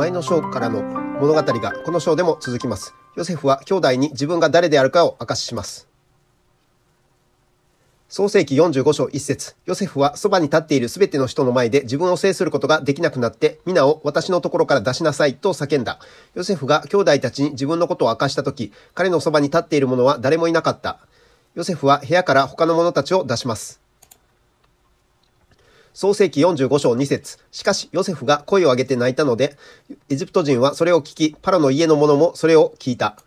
前の章からの物語がこの章でも続きます。ヨセフは兄弟に自分が誰であるかを明かしします。創世紀45章1節ヨセフはそばに立っているすべての人の前で自分を制することができなくなって、皆を私のところから出しなさいと叫んだ。ヨセフが兄弟たちに自分のことを明かしたとき、彼のそばに立っている者は誰もいなかった。ヨセフは部屋から他の者たちを出します。創世紀45章2節しかし、ヨセフが声を上げて泣いたので、エジプト人はそれを聞き、パラの家の者もそれを聞いた。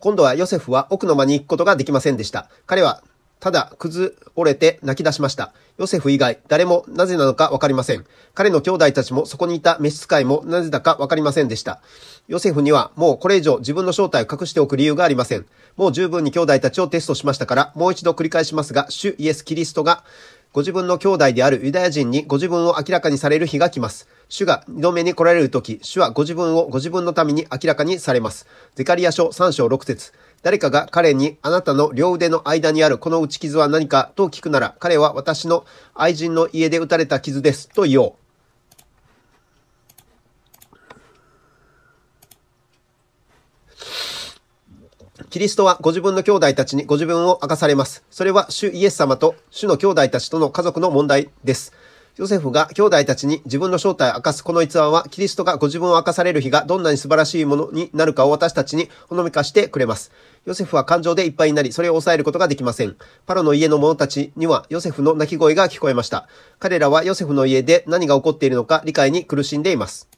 今度はヨセフは奥の間に行くことができませんでした。彼はただ崩れて泣き出しました。ヨセフ以外誰もなぜなのかわかりません。彼の兄弟たちもそこにいた召使いもなぜだかわかりませんでした。ヨセフにはもうこれ以上自分の正体を隠しておく理由がありません。もう十分に兄弟たちをテストしましたから、もう一度繰り返しますが、主イエス・キリストがご自分の兄弟であるユダヤ人にご自分を明らかにされる日が来ます。主が二度目に来られる時、主はご自分をご自分のために明らかにされます。ゼカリア書3章6節誰かが彼にあなたの両腕の間にあるこの打ち傷は何かと聞くなら、彼は私の愛人の家で打たれた傷ですと言おう。キリストはご自分の兄弟たちにご自分を明かされます。それは主イエス様と主の兄弟たちとの家族の問題です。ヨセフが兄弟たちに自分の正体を明かすこの逸話は、キリストがご自分を明かされる日がどんなに素晴らしいものになるかを私たちにほのめかしてくれます。ヨセフは感情でいっぱいになり、それを抑えることができません。パロの家の者たちにはヨセフの泣き声が聞こえました。彼らはヨセフの家で何が起こっているのか理解に苦しんでいます。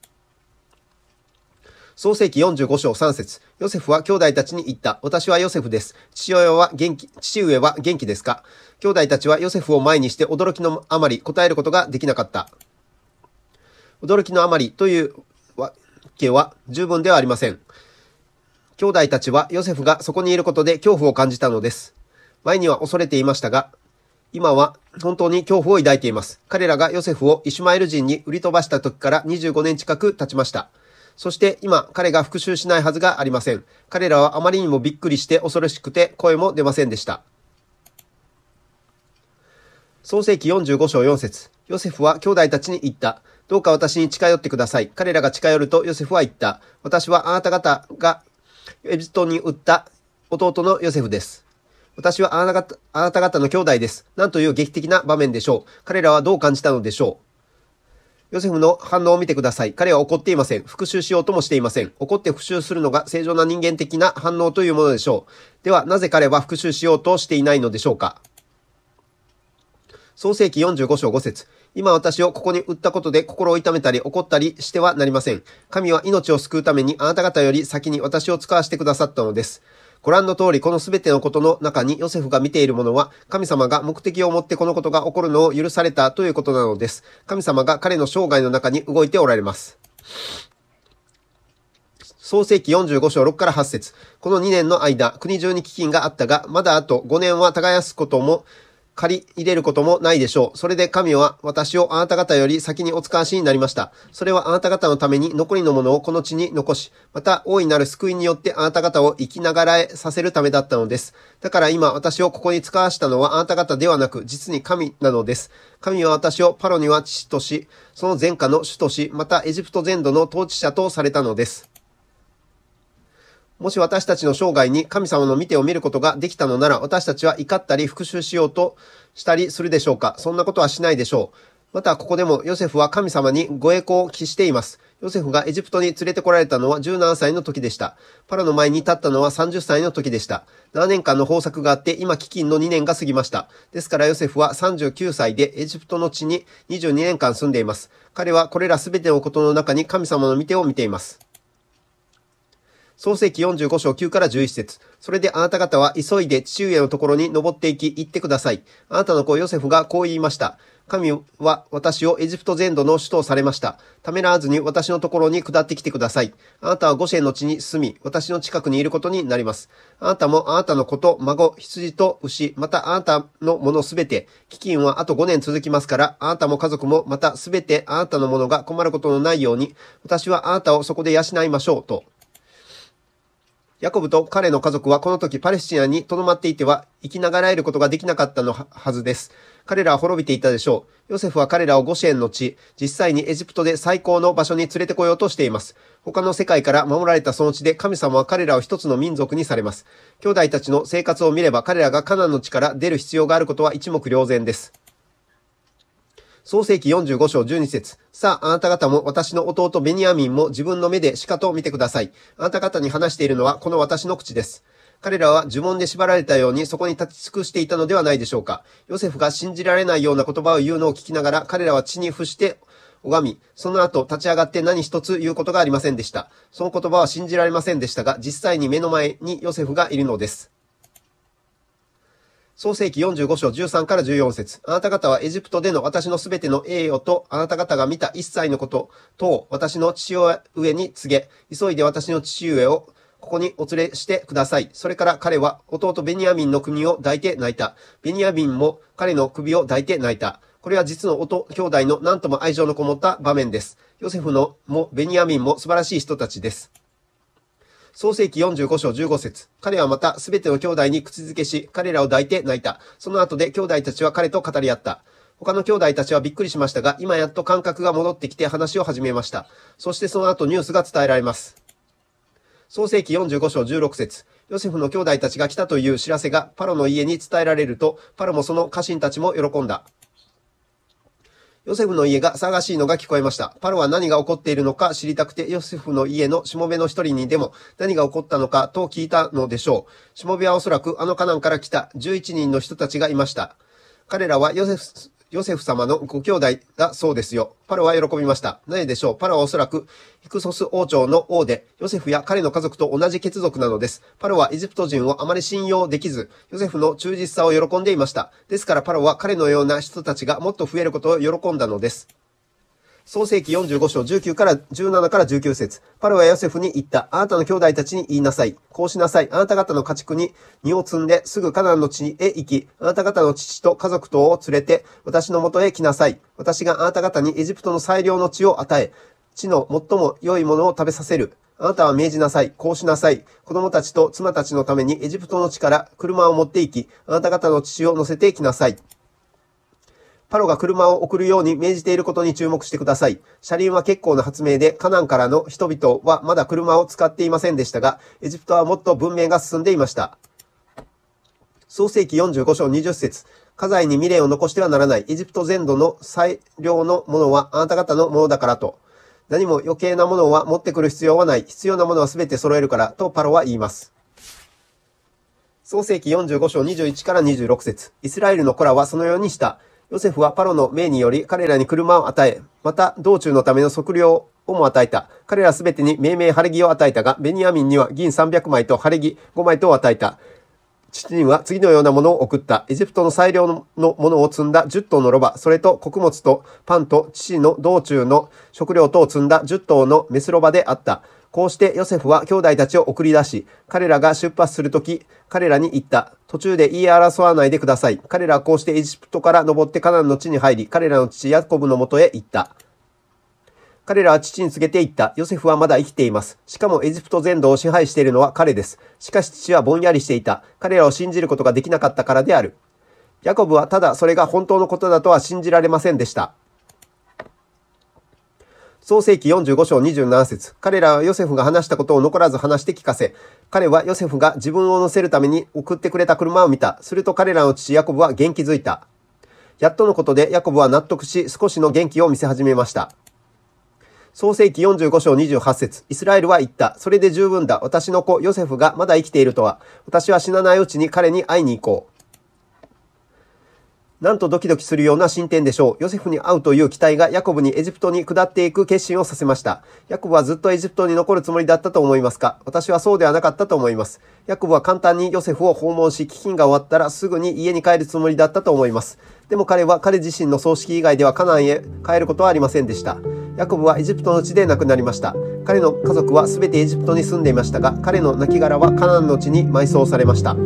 創世紀45章3節ヨセフは兄弟たちに言った。私はヨセフです。父親は元気、父上は元気ですか兄弟たちはヨセフを前にして驚きのあまり答えることができなかった。驚きのあまりというわけは十分ではありません。兄弟たちはヨセフがそこにいることで恐怖を感じたのです。前には恐れていましたが、今は本当に恐怖を抱いています。彼らがヨセフをイシュマエル人に売り飛ばした時から25年近く経ちました。そして今、彼が復讐しないはずがありません。彼らはあまりにもびっくりして恐ろしくて声も出ませんでした。創世紀45章4節ヨセフは兄弟たちに言った。どうか私に近寄ってください。彼らが近寄るとヨセフは言った。私はあなた方がエジプトに売った弟のヨセフです。私はあなた方の兄弟です。なんという劇的な場面でしょう。彼らはどう感じたのでしょう。ヨセフの反応を見てください。彼は怒っていません。復讐しようともしていません。怒って復讐するのが正常な人間的な反応というものでしょう。では、なぜ彼は復讐しようとしていないのでしょうか創世紀45章5節今私をここに売ったことで心を痛めたり怒ったりしてはなりません。神は命を救うためにあなた方より先に私を使わせてくださったのです。ご覧の通り、この全てのことの中にヨセフが見ているものは、神様が目的を持ってこのことが起こるのを許されたということなのです。神様が彼の生涯の中に動いておられます。創世紀45章6から8節この2年の間、国中に飢饉があったが、まだあと5年は耕すことも、借り入れることもないでしょう。それで神は私をあなた方より先にお使わしになりました。それはあなた方のために残りのものをこの地に残し、また大いなる救いによってあなた方を生きながらえさせるためだったのです。だから今私をここに使わしたのはあなた方ではなく、実に神なのです。神は私をパロには父とし、その前科の主とし、またエジプト全土の統治者とされたのです。もし私たちの生涯に神様の見てを見ることができたのなら、私たちは怒ったり復讐しようとしたりするでしょうかそんなことはしないでしょう。また、ここでもヨセフは神様にご栄光を期しています。ヨセフがエジプトに連れてこられたのは17歳の時でした。パラの前に立ったのは30歳の時でした。7年間の豊作があって、今飢金の2年が過ぎました。ですからヨセフは39歳でエジプトの地に22年間住んでいます。彼はこれらすべてのことの中に神様の見てを見ています。創世記45章9から11節それであなた方は急いで父上のところに登っていき、行ってください。あなたの子ヨセフがこう言いました。神は私をエジプト全土の首都されました。ためらわずに私のところに下ってきてください。あなたは五世の地に住み、私の近くにいることになります。あなたもあなたの子と孫、羊と牛、またあなたのものすべて、基金はあと5年続きますから、あなたも家族もまたすべてあなたのものが困ることのないように、私はあなたをそこで養いましょう、と。ヤコブと彼の家族はこの時パレスチナに留まっていては生きながらえることができなかったのはずです。彼らは滅びていたでしょう。ヨセフは彼らをゴシエンの地、実際にエジプトで最高の場所に連れてこようとしています。他の世界から守られたその地で神様は彼らを一つの民族にされます。兄弟たちの生活を見れば彼らがカナンの地から出る必要があることは一目瞭然です。創世記45章12節さあ、あなた方も私の弟ベニヤミンも自分の目でしかと見てください。あなた方に話しているのはこの私の口です。彼らは呪文で縛られたようにそこに立ち尽くしていたのではないでしょうか。ヨセフが信じられないような言葉を言うのを聞きながら彼らは地に伏して拝み、その後立ち上がって何一つ言うことがありませんでした。その言葉は信じられませんでしたが、実際に目の前にヨセフがいるのです。創世紀45章13から14節あなた方はエジプトでの私のすべての栄誉と、あなた方が見た一切のこと等私の父親に告げ、急いで私の父上をここにお連れしてください。それから彼は弟ベニヤミンの国を抱いて泣いた。ベニヤミンも彼の首を抱いて泣いた。これは実の弟、兄弟の何とも愛情のこもった場面です。ヨセフのもベニヤミンも素晴らしい人たちです。創世記45章15節彼はまたすべての兄弟に口づけし、彼らを抱いて泣いた。その後で兄弟たちは彼と語り合った。他の兄弟たちはびっくりしましたが、今やっと感覚が戻ってきて話を始めました。そしてその後ニュースが伝えられます。創世記45章16節ヨセフの兄弟たちが来たという知らせがパロの家に伝えられると、パロもその家臣たちも喜んだ。ヨセフの家が騒がしいのが聞こえました。パロは何が起こっているのか知りたくて、ヨセフの家のしもべの一人にでも何が起こったのかと聞いたのでしょう。しもべはおそらくあのカナンから来た11人の人たちがいました。彼らはヨセフヨセフ様のご兄弟だそうですよ。パロは喜びました。なぜでしょう。パロはおそらく、ヒクソス王朝の王で、ヨセフや彼の家族と同じ血族なのです。パロはエジプト人をあまり信用できず、ヨセフの忠実さを喜んでいました。ですからパロは彼のような人たちがもっと増えることを喜んだのです。創世紀45章19から17から19節パルはヨセフに言った。あなたの兄弟たちに言いなさい。こうしなさい。あなた方の家畜に荷を積んで、すぐカナンの地へ行き、あなた方の父と家族とを連れて、私のもとへ来なさい。私があなた方にエジプトの最良の地を与え、地の最も良いものを食べさせる。あなたは命じなさい。こうしなさい。子供たちと妻たちのためにエジプトの地から車を持って行き、あなた方の父を乗せて行きなさい。パロが車を送るように命じていることに注目してください。車輪は結構な発明で、カナンからの人々はまだ車を使っていませんでしたが、エジプトはもっと文明が進んでいました。創世紀45章20節家財に未練を残してはならない。エジプト全土の最良のものはあなた方のものだからと。何も余計なものは持ってくる必要はない。必要なものは全て揃えるから、とパロは言います。創世紀45章21から26節イスラエルの子らはそのようにした。ヨセフはパロの命により彼らに車を与え、また道中のための測量をも与えた。彼らすべてに命名晴れ着を与えたが、ベニヤミンには銀300枚と晴れ着5枚と与えた。父には次のようなものを送った。エジプトの最良のものを積んだ10頭のロバ、それと穀物とパンと父の道中の食料等を積んだ10頭のメスロバであった。こうしてヨセフは兄弟たちを送り出し、彼らが出発するとき、彼らに言った。途中で言い争わないでください。彼らはこうしてエジプトから登ってカナンの地に入り、彼らの父ヤコブのもとへ行った。彼らは父に告げて言った。ヨセフはまだ生きています。しかもエジプト全土を支配しているのは彼です。しかし父はぼんやりしていた。彼らを信じることができなかったからである。ヤコブはただそれが本当のことだとは信じられませんでした。創世記45章27節彼らはヨセフが話したことを残らず話して聞かせ、彼はヨセフが自分を乗せるために送ってくれた車を見た。すると彼らの父ヤコブは元気づいた。やっとのことでヤコブは納得し、少しの元気を見せ始めました。創世記45章28節イスラエルは言った。それで十分だ。私の子ヨセフがまだ生きているとは。私は死なないうちに彼に会いに行こう。なんとドキドキするような進展でしょう。ヨセフに会うという期待がヤコブにエジプトに下っていく決心をさせました。ヤコブはずっとエジプトに残るつもりだったと思いますか私はそうではなかったと思います。ヤコブは簡単にヨセフを訪問し、基金が終わったらすぐに家に帰るつもりだったと思います。でも彼は彼自身の葬式以外ではカナンへ帰ることはありませんでした。ヤコブはエジプトの地で亡くなりました。彼の家族は全てエジプトに住んでいましたが、彼の亡骸はカナンの地に埋葬されました。